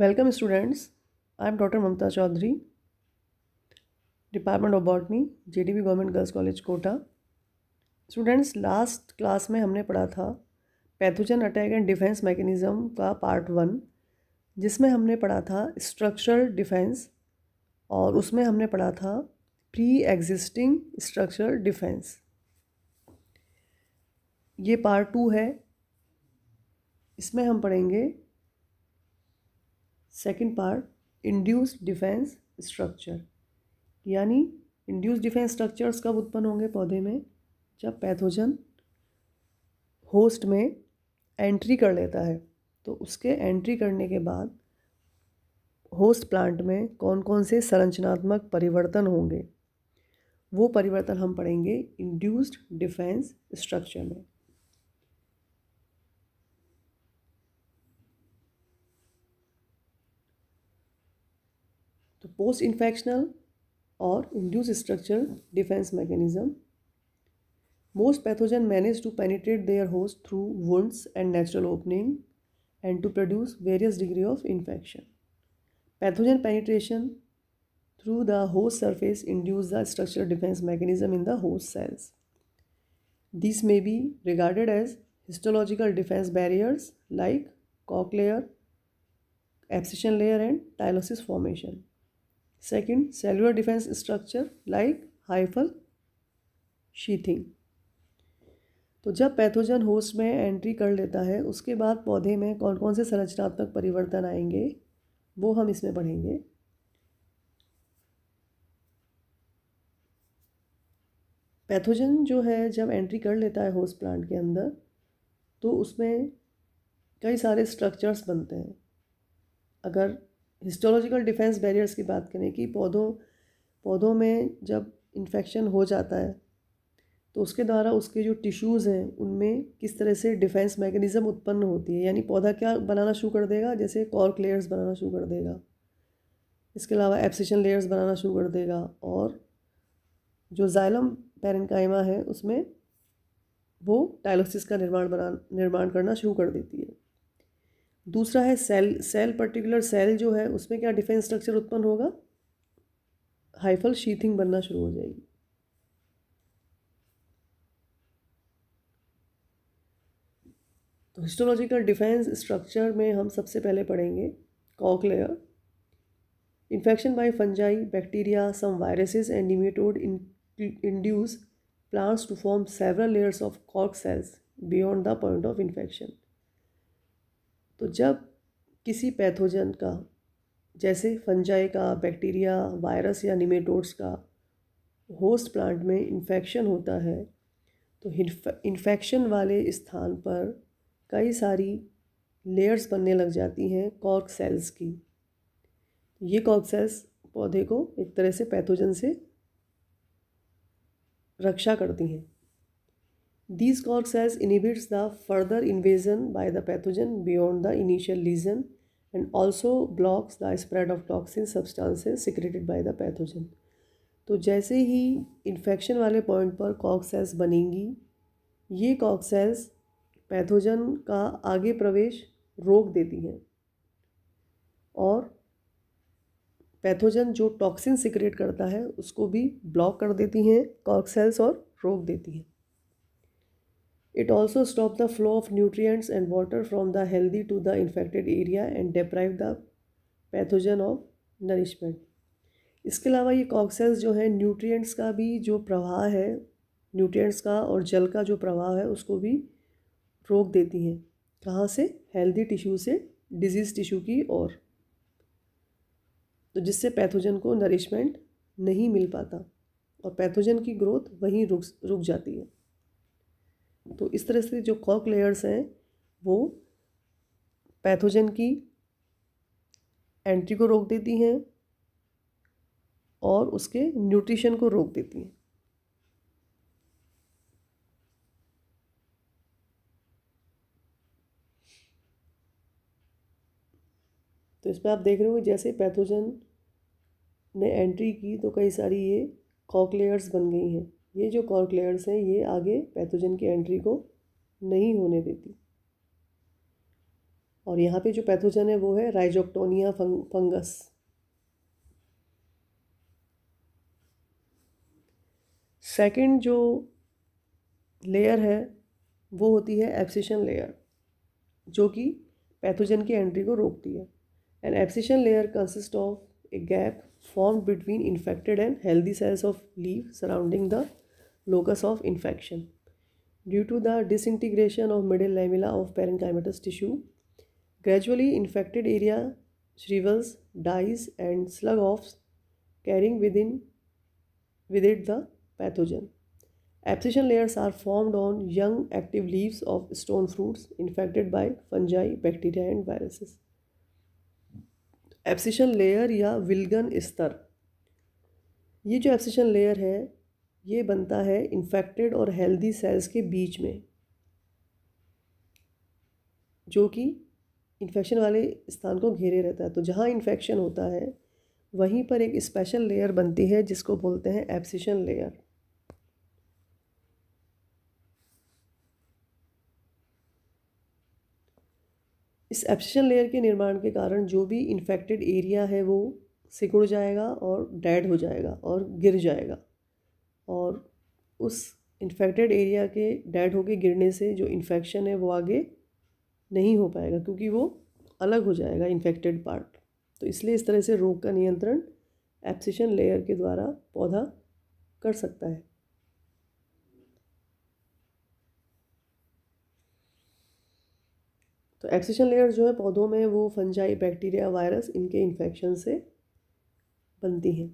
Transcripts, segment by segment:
Welcome students I am doctor Mamta Chaudhary department of botany J D B government girls college Kota students last class में हमने पढ़ा था pathogen attack and defense mechanism का part one जिसमें हमने पढ़ा था स्ट्रक्चरल डिफेंस और उसमें हमने पढ़ा था प्री एग्जिस्टिंग स्ट्रक्चरल डिफेंस ये पार्ट टू है इसमें हम पढ़ेंगे second part induce defense structure यानी इंड्यूस डिफेंस स्ट्रक्चर्स कब उत्पन्न होंगे पौधे में जब पैथोजन होस्ट में एंट्री कर लेता है तो उसके एंट्री करने के बाद होस्ट प्लांट में कौन कौन से संरचनात्मक परिवर्तन होंगे वो परिवर्तन हम पढ़ेंगे इंड्यूस्ड डिफेंस स्ट्रक्चर में post-infectional or induced structural defense mechanism. Most pathogens manage to penetrate their host through wounds and natural opening and to produce various degree of infection. Pathogen penetration through the host surface induce the structural defense mechanism in the host cells. These may be regarded as histological defense barriers like cochlear, abscission layer and tylosis formation. Second, cellular defense structure like hyphal sheathing तो जब pathogen host में entry कर लेता है उसके बाद पौधे में कौन कौन से संरचनात्मक परिवर्तन आएंगे वो हम इसमें पढ़ेंगे पैथोजन जो है जब एंट्री कर लेता है होस्ट प्लांट के अंदर तो उसमें कई सारे स्ट्रक्चर्स बनते हैं अगर हिस्टोलॉजिकल डिफेंस बैरियर्स की बात करें कि पौधों पौधों में जब इन्फेक्शन हो जाता है तो उसके द्वारा उसके जो टिश्यूज़ हैं उनमें किस तरह से डिफेंस मैकेनिज़्म उत्पन्न होती है यानी पौधा क्या बनाना शुरू कर देगा जैसे कॉर्क लेयर्स बनाना शुरू कर देगा इसके अलावा एप्सिशन लेयर्स बनाना शुरू कर देगा और जो जाइलम पेरेंकाइमा है उसमें वो टाइलोसिस का निर्माण बना निर्माण करना शुरू कर देती है दूसरा है सेल सेल पर्टिकुलर सेल जो है उसमें क्या डिफेंस स्ट्रक्चर उत्पन्न होगा हाइफल शीथिंग बनना शुरू हो जाएगी तो हिस्टोलॉजिकल डिफेंस स्ट्रक्चर में हम सबसे पहले पढ़ेंगे cork layer layer infection by fungi bacteria some viruses and nematode induce plants to form several layers of कॉक cells beyond the point of infection तो जब किसी पैथोजन का जैसे फंजाई का बैक्टीरिया वायरस या निमेटोड्स का होस्ट प्लांट में इन्फेक्शन होता है तो इन्फेक्शन वाले स्थान पर कई सारी लेयर्स बनने लग जाती हैं कॉर्क सेल्स की ये कॉर्क सेल्स पौधे को एक तरह से पैथोजन से रक्षा करती हैं These cork cells inhibits the further invasion by the pathogen beyond the initial lesion and also blocks the spread of toxin substances secreted by the pathogen. तो जैसे ही इन्फेक्शन वाले पॉइंट पर कॉक सेल्स बनेंगी ये कॉक सेल्स पैथोजन का आगे प्रवेश रोक देती हैं और पैथोजन जो टॉक्सिन सिक्रेट करता है उसको भी ब्लॉक कर देती हैं कॉक सेल्स और रोक देती हैं It also stop the flow of nutrients and water from the healthy to the infected area and deprive the pathogen of nourishment इसके अलावा ये कॉक्सेल्स जो हैं न्यूट्रिएंट्स का भी जो प्रवाह है न्यूट्रिएंट्स का और जल का जो प्रवाह है उसको भी रोक देती हैं कहाँ से हेल्दी टिश्यू से डिजीज़ टिश्यू की ओर तो जिससे पैथोजन को नरिशमेंट नहीं मिल पाता और पैथोजन की ग्रोथ वहीं रुक रुक जाती है तो इस तरह से जो कॉक लेयर्स हैं वो पैथोजन की एंट्री को रोक देती हैं और उसके न्यूट्रिशन को रोक देती हैं तो इसमें आप देख रहे हो जैसे पैथोजन ने एंट्री की तो कई सारी ये लेयर्स बन गई हैं ये जो कॉर्क लेयर्स हैं ये आगे पैथोजन की एंट्री को नहीं होने देती और यहाँ पे जो पैथोजन है वो है राइजोक्टोनिया फंग, फंगस सेकंड जो लेयर है वो होती है एप्सिशन लेयर जो कि पैथोजन की एंट्री को रोकती है and abscission layer consist of a gap form between infected and healthy cells of leave surrounding the locus of infection due to the disintegration of middle lamella of parenchymatous tissue gradually infected area shrivels dies and slough off carrying with in with it the pathogen abscission layers are formed on young active leaves of stone fruits infected by fungi bacteria and viruses abscission layer या विलगन स्तर ये जो abscission layer है ये बनता है infected और healthy cells के बीच में जो कि इन्फेक्शन वाले स्थान को घेरे रहता है तो जहाँ इन्फेक्शन होता है वहीं पर एक स्पेशल लेयर बनती है जिसको बोलते हैं एब्सिशन लेयर इस एप्सिशन लेयर के निर्माण के कारण जो भी इन्फेक्टेड एरिया है वो सिकुड़ जाएगा और डेड हो जाएगा और गिर जाएगा और उस इन्फेक्टेड एरिया के डेड होके गिरने से जो इन्फेक्शन है वो आगे नहीं हो पाएगा क्योंकि वो अलग हो जाएगा इन्फेक्टेड पार्ट तो इसलिए इस तरह से रोग का नियंत्रण एप्सिशन लेयर के द्वारा पौधा कर सकता है तो एक्सीशन लेयर जो है पौधों में वो फंजाई बैक्टीरिया वायरस इनके इन्फेक्शन से बनती हैं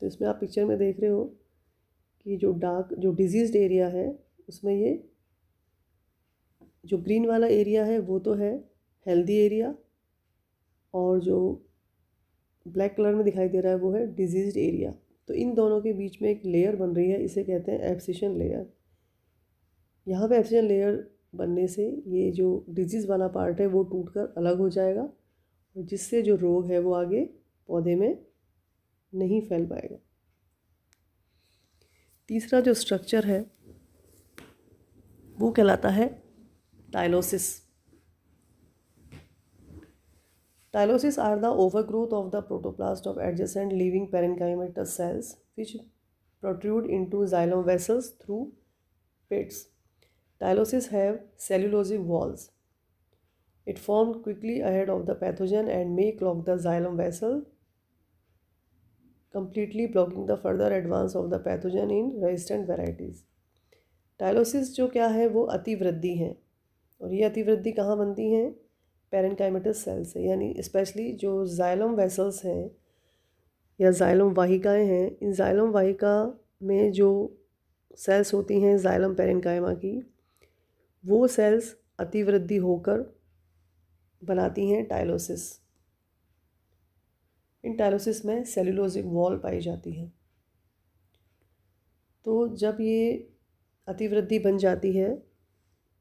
तो इसमें आप पिक्चर में देख रहे हो कि जो डार्क जो डिजीज एरिया है उसमें ये जो ग्रीन वाला एरिया है वो तो है हेल्दी एरिया और जो ब्लैक कलर में दिखाई दे रहा है वो है डिजीज एरिया तो इन दोनों के बीच में एक लेयर बन रही है इसे कहते हैं एब्सिशन लेयर यहाँ पे एब्सिशन लेयर बनने से ये जो डिजीज़ वाला पार्ट है वो टूट कर अलग हो जाएगा और जिससे जो रोग है वो आगे पौधे में नहीं फैल पाएगा तीसरा जो स्ट्रक्चर है वो कहलाता है tylosis tylosis are the overgrowth of the protoplast of adjacent living parenchymatous cells which protrude into xylem vessels through pits tylosis have cellulosic walls it form quickly ahead of the pathogen and may clog the xylem vessel completely blocking the further advance of the pathogen in resistant varieties. Tylosis जो क्या है वो अतिवृद्धि है और ये अतिवृद्धि कहाँ बनती हैं पेरेंकाइमेटस सेल से यानी स्पेशली जो जाइलम वेसल्स हैं या जाइलम वाहिकाएं हैं इन जाइलम वाहिका में जो सेल्स होती हैं जाइलम पेरेंकाइमा की वो सेल्स अतिवृद्धि होकर बनाती हैं टाइलोसिस इन टायलोसिस में सेलुलोजिक वॉल पाई जाती है तो जब ये अतिवृद्धि बन जाती है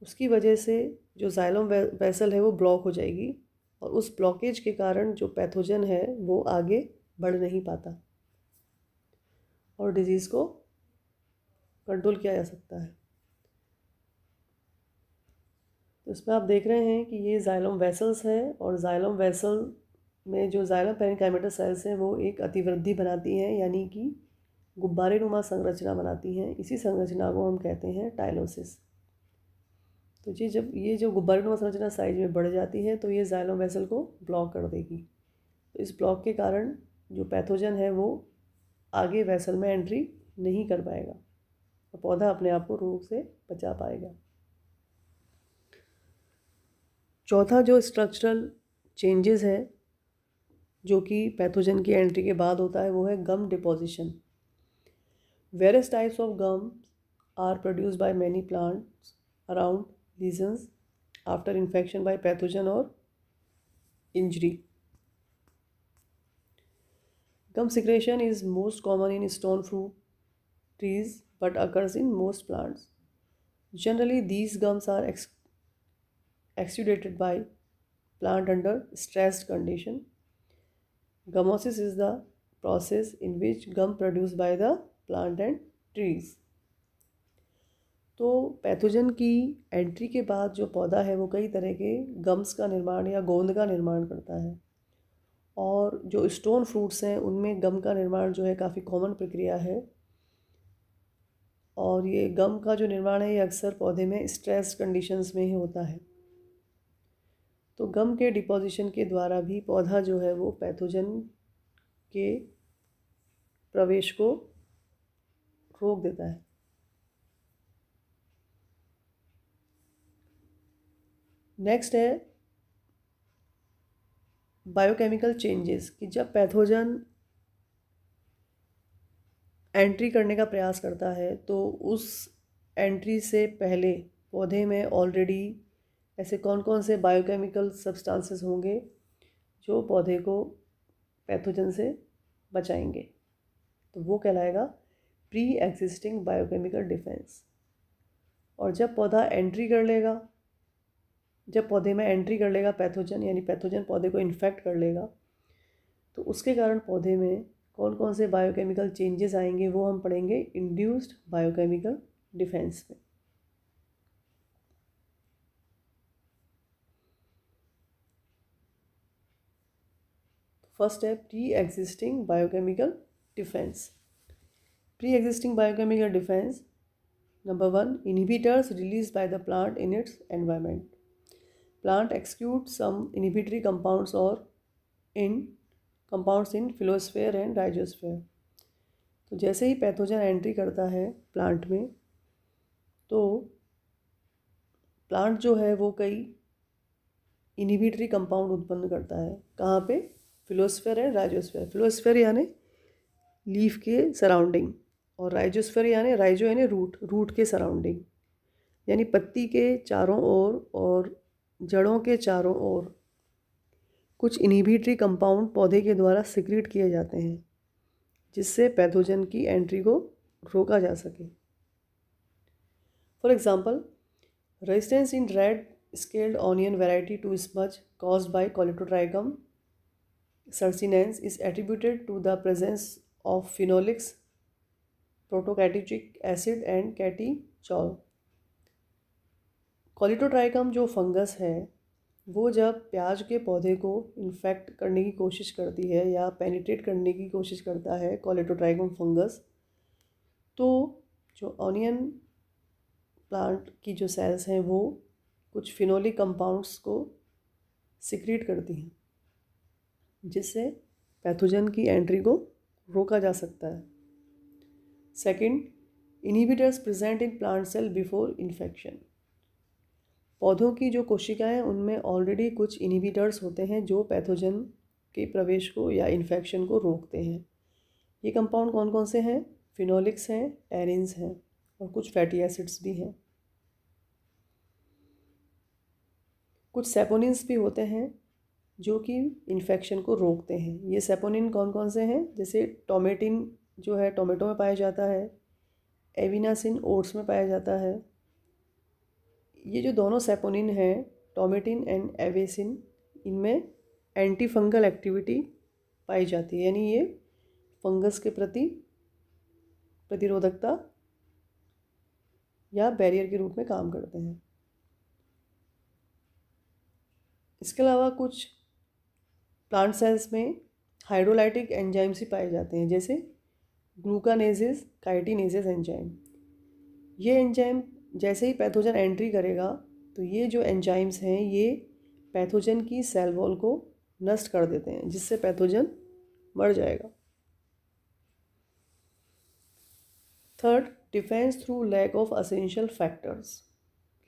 उसकी वजह से जो जाइलम वैसल है वो ब्लॉक हो जाएगी और उस ब्लॉकेज के कारण जो पैथोजन है वो आगे बढ़ नहीं पाता और डिज़ीज़ को कंट्रोल किया जा सकता है तो इसमें आप देख रहे हैं कि ये जाइलम वेसल्स है और जाइलम वेसल में जो जाइलम पेरिकाइमेटस सेल्स हैं वो एक अतिवृद्धि बनाती हैं यानी कि गुब्बारे नुमा संरचना बनाती हैं इसी संरचना को हम कहते हैं टाइलोसिस तो ये जब ये जो गुब्बारे नुमा संरचना साइज में बढ़ जाती है तो ये जाइलम वेसल को ब्लॉक कर देगी तो इस ब्लॉक के कारण जो पैथोजन है वो आगे वैसल में एंट्री नहीं कर पाएगा और पौधा अपने आप को रोग से बचा पाएगा चौथा जो स्ट्रक्चरल चेंजेस है जो कि पैथोजन की एंट्री के बाद होता है वो है gum deposition various types of gum are produce by many plant around regions after infection by pathogen और injury gum secretion is most common in stone fruit trees but occurs in most plants generally these gums are ex exudated by plant under stressed condition Gamosis is the process in which gum produced by the plant and trees. तो pathogen की entry के बाद जो पौधा है वो कई तरह के गम्स का निर्माण या गोंद का निर्माण करता है और जो स्टोन फ्रूट्स हैं उनमें गम का निर्माण जो है काफ़ी कॉमन प्रक्रिया है और ये गम का जो निर्माण है ये अक्सर पौधे में स्ट्रेस कंडीशंस में ही होता है तो गम के डिपोजिशन के द्वारा भी पौधा जो है वो पैथोजन के प्रवेश को रोक देता है नेक्स्ट है बायोकेमिकल चेंजेस कि जब पैथोजन एंट्री करने का प्रयास करता है तो उस एंट्री से पहले पौधे में ऑलरेडी ऐसे कौन कौन से बायोकेमिकल सब्सटेंसेस होंगे जो पौधे को पैथोजन से बचाएंगे तो वो कहलाएगा प्री एग्जिस्टिंग बायोकेमिकल डिफेंस और जब पौधा एंट्री कर लेगा जब पौधे में एंट्री कर लेगा पैथोजन यानी पैथोजन पौधे को इन्फेक्ट कर लेगा तो उसके कारण पौधे में कौन कौन से बायोकेमिकल चेंजेस आएंगे वो हम पढ़ेंगे इंड्यूस्ड बायोकेमिकल डिफेंस में फर्स्ट है pre existing biochemical defense pre existing biochemical defense number one inhibitors release by the plant in its environment plant execute some inhibitory compounds और in compounds in phyllosphere and rhizosphere तो जैसे ही pathogen entry करता है plant में तो plant जो है वो कई इनहिबिटरी कंपाउंड उत्पन्न करता है कहाँ पे फिलोस्फेयर एंड राइजोस्फेयर फिलोस्फेयर यानी लीफ के सराउंडिंग और राइजोस्फेयर यानी राइजो यानी रूट रूट के सराउंडिंग यानी पत्ती के चारों ओर और जड़ों के चारों ओर कुछ इनिबिटरी कंपाउंड पौधे के द्वारा सिक्रीट किए जाते हैं जिससे पैथोजन की एंट्री को रोका जा सके for example resistance in red scaled onion variety to smudge caused by colletotrichum circinans is attributed to the presence of phenolics protocatechic acid and catechol colletotrichum जो फंगस है वो जब प्याज के पौधे को इन्फेक्ट करने की कोशिश करती है या पेनिट्रेट करने की कोशिश करता है कॉलिटोट्राइकम फंगस तो जो ऑनियन प्लांट की जो सेल्स हैं वो कुछ फिनोलिक कंपाउंड्स को सिक्रीट करती हैं जिससे पैथोजन की एंट्री को रोका जा सकता है second inhibitors present in plant cell before infection पौधों की जो कोशिकाएं उनमें ऑलरेडी कुछ इनहिबिटर्स होते हैं जो पैथोजन के प्रवेश को या इन्फेक्शन को रोकते हैं ये कंपाउंड कौन कौन से हैं फिनोलिक्स हैं टेरिन्स हैं और कुछ फैटी एसिड्स भी हैं कुछ सेपोनिन्स भी होते हैं जो कि इन्फेक्शन को रोकते हैं ये सेपोनिन कौन कौन से हैं जैसे टोमेटिन जो है टोमेटो में पाया जाता है एविनासिन ओट्स में पाया जाता है ये जो दोनों सेपोनिन हैं टोमेटिन एंड एवेसिन इनमें एंटी फंगल एक्टिविटी पाई जाती है यानी ये फंगस के प्रति प्रतिरोधकता या बैरियर के रूप में काम करते हैं इसके अलावा कुछ प्लांट सेल्स में हाइड्रोलाइटिक एंजाइम्स ही पाए जाते हैं जैसे ग्लूकानेजेस काइटिनेजेस एंजाइम ये एंजाइम जैसे ही पैथोजन एंट्री करेगा तो ये जो एंजाइम्स हैं ये पैथोजन की सेल वॉल को नष्ट कर देते हैं जिससे पैथोजन मर जाएगा third defense through lack of essential factors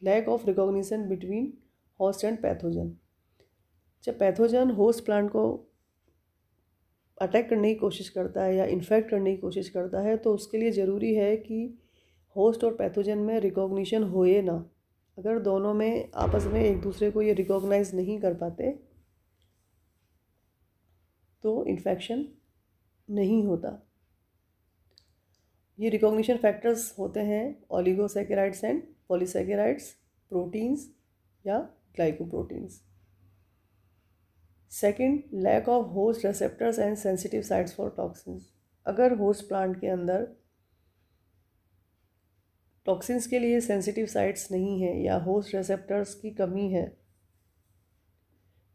lack of recognition between host and pathogen जब पैथोजन होस्ट प्लांट को अटैक करने की कोशिश करता है या इन्फेक्ट करने की कोशिश करता है तो उसके लिए ज़रूरी है कि होस्ट और पैथोजन में रिकॉग्निशन होए ना अगर दोनों में आपस में एक दूसरे को ये रिकॉग्नाइज नहीं कर पाते तो इन्फेक्शन नहीं होता ये रिकॉग्निशन फैक्टर्स होते हैं ओलिगोसेकेराइड्स एंड पॉलीसेकेराइड्स प्रोटीन्स या glycoproteins second lack of host receptors and sensitive sites for toxins अगर होस्ट प्लांट के अंदर टॉक्सिन्स के लिए सेंसिटिव साइट्स नहीं है या होस्ट रिसेप्टर्स की कमी है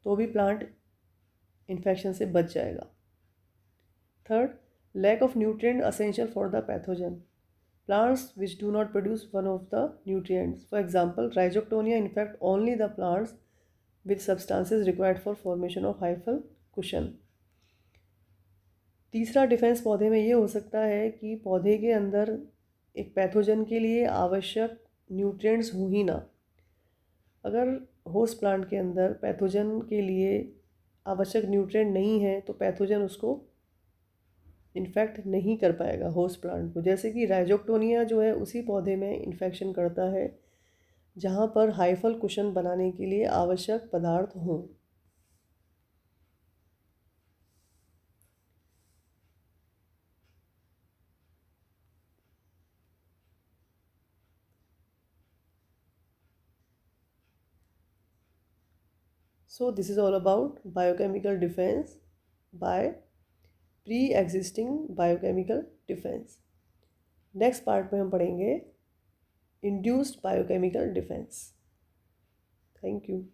तो भी प्लांट इन्फेक्शन से बच जाएगा third lack of nutrient essential for the pathogen plants which do not produce one of the nutrients for example rhizoctonia infect only the plants with substances required for formation of hyphal cushion तीसरा defense पौधे में ये हो सकता है कि पौधे के अंदर एक पैथोजन के लिए आवश्यक न्यूट्रिएंट्स हो ही ना अगर होस्ट प्लांट के अंदर पैथोजन के लिए आवश्यक न्यूट्रिएंट नहीं है तो पैथोजन उसको इन्फेक्ट नहीं कर पाएगा होस्ट प्लांट को जैसे कि राइजोक्टोनिया जो है उसी पौधे में इन्फेक्शन करता है जहाँ पर हाइफल कुशन बनाने के लिए आवश्यक पदार्थ हों so this is all about biochemical defense by pre existing biochemical defense next part में हम पढ़ेंगे induced biochemical defense. Thank you.